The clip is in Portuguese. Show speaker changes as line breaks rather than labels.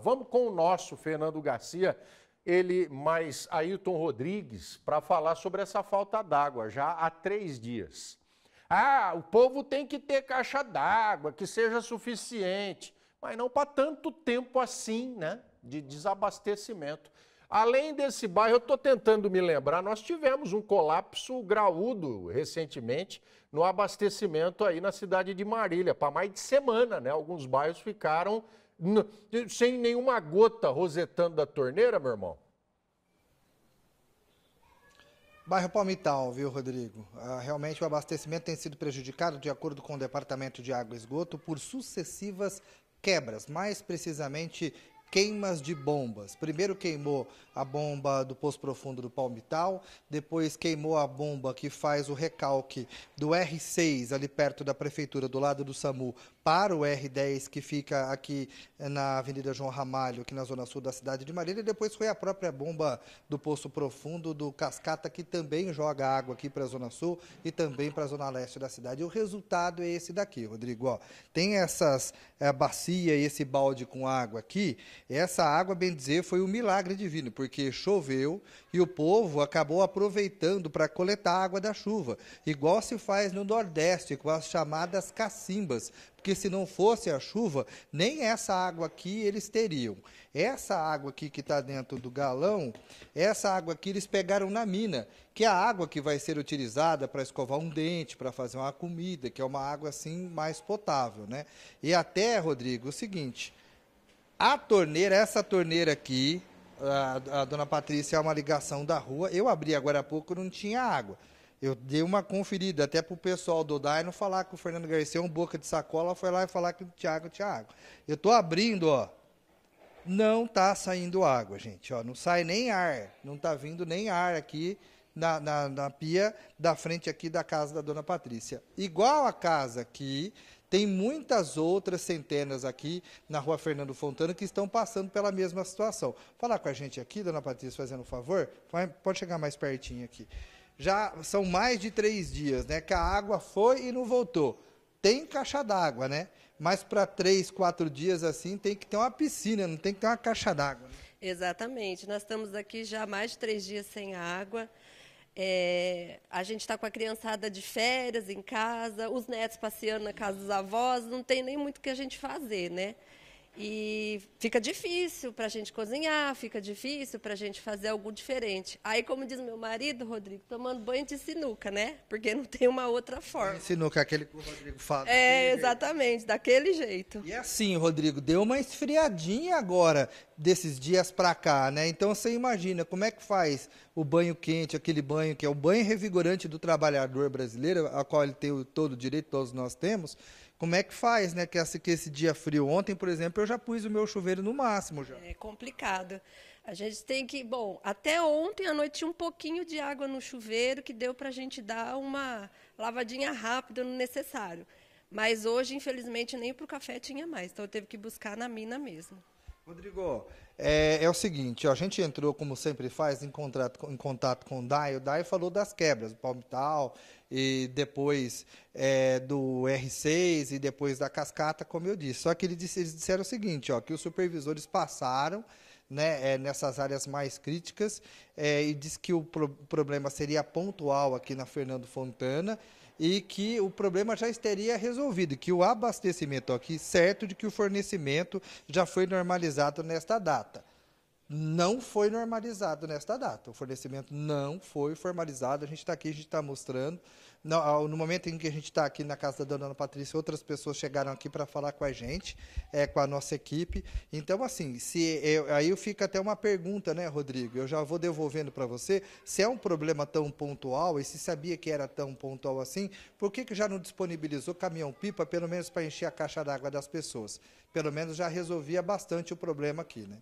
Vamos com o nosso Fernando Garcia, ele mais Ailton Rodrigues, para falar sobre essa falta d'água já há três dias. Ah, o povo tem que ter caixa d'água, que seja suficiente, mas não para tanto tempo assim, né? De desabastecimento. Além desse bairro, eu estou tentando me lembrar, nós tivemos um colapso graúdo recentemente no abastecimento aí na cidade de Marília, para mais de semana, né? Alguns bairros ficaram sem nenhuma gota rosetando da torneira, meu irmão?
Bairro Palmital, viu, Rodrigo? Ah, realmente o abastecimento tem sido prejudicado, de acordo com o Departamento de Água e Esgoto, por sucessivas quebras, mais precisamente queimas de bombas. Primeiro queimou a bomba do Poço Profundo do Palmital, depois queimou a bomba que faz o recalque do R6, ali perto da prefeitura, do lado do SAMU, para o R10, que fica aqui eh, na Avenida João Ramalho, aqui na zona sul da cidade de Marília, e depois foi a própria bomba do Poço Profundo do Cascata, que também joga água aqui para a zona sul e também para a zona leste da cidade. E o resultado é esse daqui, Rodrigo. Ó, tem essas é, bacia e esse balde com água aqui, essa água, bem dizer, foi um milagre divino, porque choveu e o povo acabou aproveitando para coletar a água da chuva, igual se faz no Nordeste, com as chamadas cacimbas, porque se não fosse a chuva, nem essa água aqui eles teriam. Essa água aqui que está dentro do galão, essa água aqui eles pegaram na mina, que é a água que vai ser utilizada para escovar um dente, para fazer uma comida, que é uma água assim mais potável, né? E até, Rodrigo, o seguinte, a torneira, essa torneira aqui, a, a dona Patrícia é uma ligação da rua. Eu abri agora há pouco, não tinha água. Eu dei uma conferida até pro pessoal do DAI não falar que o Fernando Garcia é um boca de sacola, foi lá e falar que o Thiago, o Thiago. Eu tô abrindo, ó. Não tá saindo água, gente, ó, não sai nem ar, não tá vindo nem ar aqui na, na, na, pia da frente aqui da casa da dona Patrícia. Igual a casa aqui, tem muitas outras centenas aqui na rua Fernando Fontana que estão passando pela mesma situação. Falar com a gente aqui, dona Patrícia, fazendo um favor, pode chegar mais pertinho aqui. Já são mais de três dias, né? Que a água foi e não voltou. Tem caixa d'água, né? Mas para três, quatro dias assim tem que ter uma piscina, não tem que ter uma caixa d'água. Né?
Exatamente. Nós estamos aqui já há mais de três dias sem água. É, a gente está com a criançada de férias em casa, os netos passeando na casa dos avós, não tem nem muito o que a gente fazer, né? E fica difícil para a gente cozinhar, fica difícil para a gente fazer algo diferente. Aí, como diz meu marido, Rodrigo, tomando banho de sinuca, né? Porque não tem uma outra forma. E
sinuca, aquele que o Rodrigo fala. É, né?
exatamente, jeito. daquele jeito. E é
assim, Rodrigo, deu uma esfriadinha agora desses dias para cá, né? Então você imagina como é que faz o banho quente, aquele banho que é o banho revigorante do trabalhador brasileiro, a qual ele tem todo o direito, todos nós temos. Como é que faz, né? Que esse, que esse dia frio ontem, por exemplo, eu já pus o meu chuveiro no máximo
já. É complicado. A gente tem que, bom, até ontem à noite tinha um pouquinho de água no chuveiro que deu para a gente dar uma lavadinha rápida no necessário. Mas hoje, infelizmente, nem para o café tinha mais, então eu teve que buscar na mina mesmo. Rodrigo,
é, é, o seguinte, ó, a gente entrou, como sempre faz, em contato, em contato com o DAI. O DAI falou das quebras, do palmital, e depois é, do R6 e depois da cascata, como eu disse. Só que eles disseram o seguinte, ó, que os supervisores passaram né, é, nessas áreas mais críticas é, e disse que o pro problema seria pontual aqui na Fernando Fontana e que o problema já estaria resolvido, que o abastecimento aqui, certo de que o fornecimento já foi normalizado nesta data não foi normalizado nesta data. O fornecimento não foi formalizado. A gente está aqui, a gente está mostrando. No, ah, no, momento em que a gente está aqui na casa da dona Patrícia, outras pessoas chegaram aqui para falar com a gente, é, com a nossa equipe. Então, assim, se eu, aí fica até uma pergunta, né, Rodrigo? Eu já vou devolvendo para você. Se é um problema tão pontual, e se sabia que era tão pontual assim, por que, que já não disponibilizou caminhão-pipa, pelo menos para encher a caixa d'água das pessoas? Pelo menos já resolvia bastante o problema aqui, né?